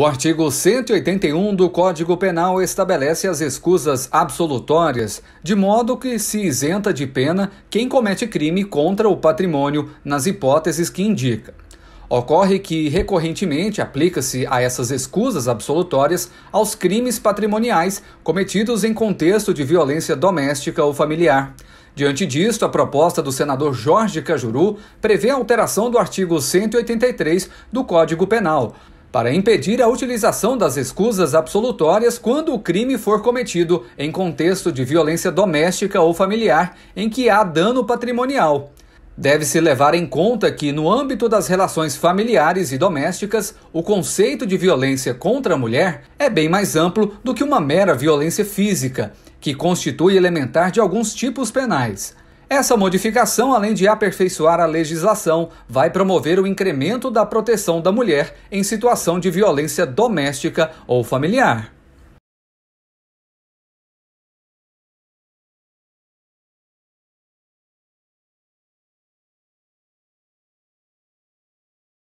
O artigo 181 do Código Penal estabelece as escusas absolutórias, de modo que se isenta de pena quem comete crime contra o patrimônio nas hipóteses que indica. Ocorre que, recorrentemente, aplica-se a essas escusas absolutórias aos crimes patrimoniais cometidos em contexto de violência doméstica ou familiar. Diante disto, a proposta do senador Jorge Cajuru prevê a alteração do artigo 183 do Código Penal para impedir a utilização das escusas absolutórias quando o crime for cometido em contexto de violência doméstica ou familiar em que há dano patrimonial. Deve-se levar em conta que, no âmbito das relações familiares e domésticas, o conceito de violência contra a mulher é bem mais amplo do que uma mera violência física, que constitui elementar de alguns tipos penais. Essa modificação, além de aperfeiçoar a legislação, vai promover o incremento da proteção da mulher em situação de violência doméstica ou familiar.